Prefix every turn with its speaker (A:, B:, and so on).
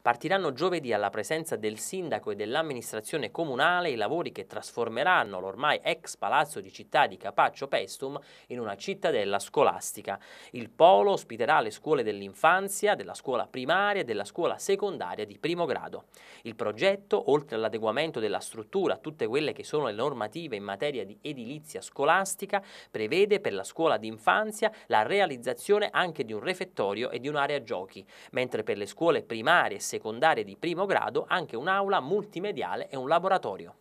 A: partiranno giovedì alla presenza del sindaco e dell'amministrazione comunale i lavori che trasformeranno l'ormai ex palazzo di città di Capaccio Pestum in una cittadella scolastica. Il polo ospiterà le scuole dell'infanzia, della scuola primaria e della scuola secondaria di primo grado. Il progetto, oltre all'adeguamento della struttura a tutte quelle che sono le normative in materia di edilizia scolastica, prevede per la scuola d'infanzia la realizzazione anche di un refettorio e di un'area giochi, mentre per le scuole primarie e secondarie secondarie di primo grado anche un'aula multimediale e un laboratorio.